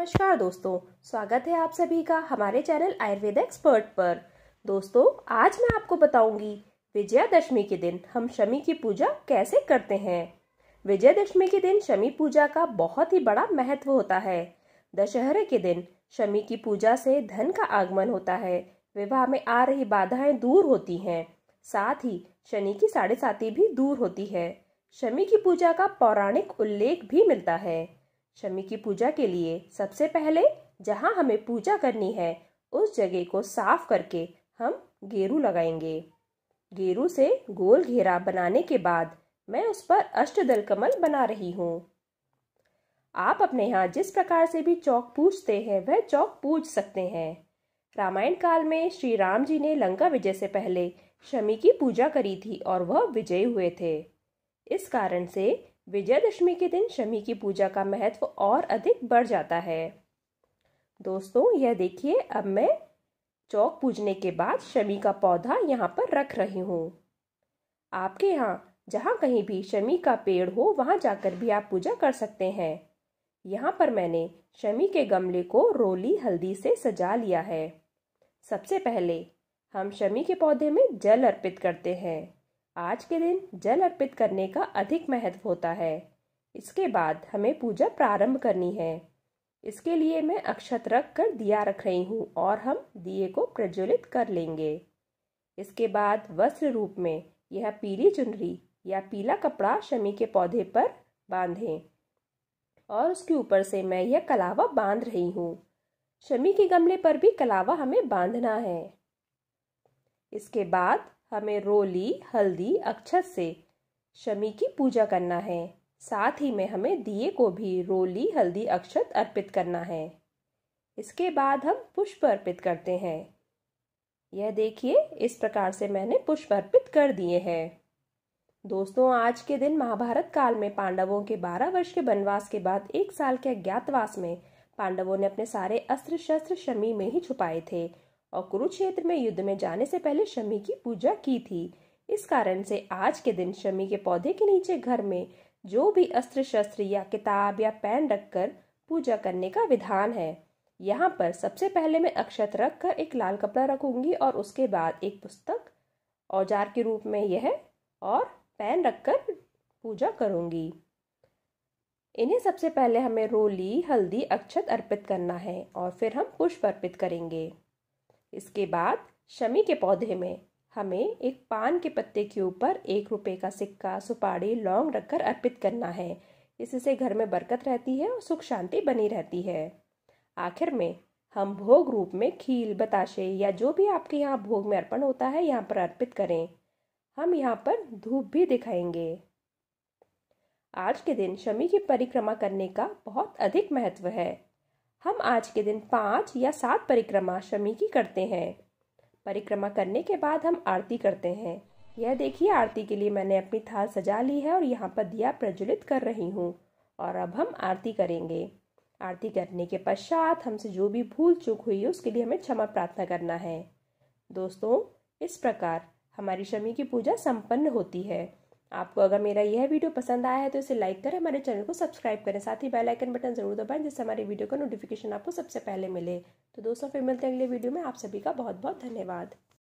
नमस्कार दोस्तों स्वागत है आप सभी का हमारे चैनल आयुर्वेद एक्सपर्ट पर दोस्तों आज मैं आपको बताऊंगी विजयादशमी के दिन हम शमी की पूजा कैसे करते हैं विजयादशमी के दिन शमी पूजा का बहुत ही बड़ा महत्व होता है दशहरे के दिन शमी की पूजा से धन का आगमन होता है विवाह में आ रही बाधाएं दूर होती हैं साथ ही शनि की साढ़े भी दूर होती है शमी की पूजा का पौराणिक उल्लेख भी मिलता है शमी की पूजा के लिए सबसे पहले जहां हमें पूजा करनी है उस जगह को साफ करके हम गेरू लगाएंगे गेरू से गोल घेरा बनाने के बाद मैं उस पर अष्टदल कमल बना रही हूँ आप अपने यहाँ जिस प्रकार से भी चौक पूजते हैं वह चौक पूज सकते हैं रामायण काल में श्री राम जी ने लंका विजय से पहले शमी की पूजा करी थी और वह विजयी हुए थे इस कारण से विजयदशमी के दिन शमी की पूजा का महत्व और अधिक बढ़ जाता है दोस्तों यह देखिए अब मैं चौक पूजने के बाद शमी का पौधा यहाँ पर रख रही हूँ आपके यहाँ जहाँ कहीं भी शमी का पेड़ हो वहाँ जाकर भी आप पूजा कर सकते हैं यहाँ पर मैंने शमी के गमले को रोली हल्दी से सजा लिया है सबसे पहले हम शमी के पौधे में जल अर्पित करते हैं आज के दिन जल अर्पित करने का अधिक महत्व होता है इसके बाद हमें पूजा प्रारंभ करनी है इसके लिए मैं अक्षत रख कर दिया रख रही हूँ और हम दिए को प्रज्वलित कर लेंगे इसके बाद वस्त्र रूप में यह पीली चुनरी या पीला कपड़ा शमी के पौधे पर बांधें और उसके ऊपर से मैं यह कलावा बांध रही हूँ शमी के गमले पर भी कलावा हमें बांधना है इसके बाद हमें रोली हल्दी अक्षत से शमी की पूजा करना है साथ ही में हमें दिए को भी रोली हल्दी अक्षत अर्पित करना है इसके बाद हम पुष्प अर्पित करते हैं यह देखिए इस प्रकार से मैंने पुष्प अर्पित कर दिए हैं दोस्तों आज के दिन महाभारत काल में पांडवों के बारह वर्ष के वनवास के बाद एक साल के अज्ञातवास में पांडवों ने अपने सारे अस्त्र शस्त्र शमी में ही छुपाए थे और कुरुक्षेत्र में युद्ध में जाने से पहले शमी की पूजा की थी इस कारण से आज के दिन शमी के पौधे के नीचे घर में जो भी अस्त्र शस्त्र या किताब या पेन रखकर पूजा करने का विधान है यहाँ पर सबसे पहले मैं अक्षत रख कर एक लाल कपड़ा रखूंगी और उसके बाद एक पुस्तक औजार के रूप में यह और पैन रखकर पूजा करूंगी इन्हें सबसे पहले हमें रोली हल्दी अक्षत अर्पित करना है और फिर हम पुष्प अर्पित करेंगे इसके बाद शमी के पौधे में हमें एक पान के पत्ते के ऊपर एक रुपये का सिक्का सुपारी लौंग रखकर अर्पित करना है इससे घर में बरकत रहती है और सुख शांति बनी रहती है आखिर में हम भोग रूप में खील बताशे या जो भी आपके यहाँ भोग में अर्पण होता है यहाँ पर अर्पित करें हम यहाँ पर धूप भी दिखाएंगे आज के दिन शमी की परिक्रमा करने का बहुत अधिक महत्व है हम आज के दिन पाँच या सात परिक्रमा शमी की करते हैं परिक्रमा करने के बाद हम आरती करते हैं यह देखिए आरती के लिए मैंने अपनी थाल सजा ली है और यहाँ पर दिया प्रज्वलित कर रही हूँ और अब हम आरती करेंगे आरती करने के पश्चात हमसे जो भी भूल चूक हुई है उसके लिए हमें क्षमा प्रार्थना करना है दोस्तों इस प्रकार हमारी शमी की पूजा संपन्न होती है आपको अगर मेरा यह वीडियो पसंद आया है तो इसे लाइक करें हमारे चैनल को सब्सक्राइब करें साथ ही बेल आइकन बटन जरूर दबाएं जिससे हमारे वीडियो का नोटिफिकेशन आपको सबसे पहले मिले तो दोस्तों फिर मिलते हैं अगले वीडियो में आप सभी का बहुत बहुत धन्यवाद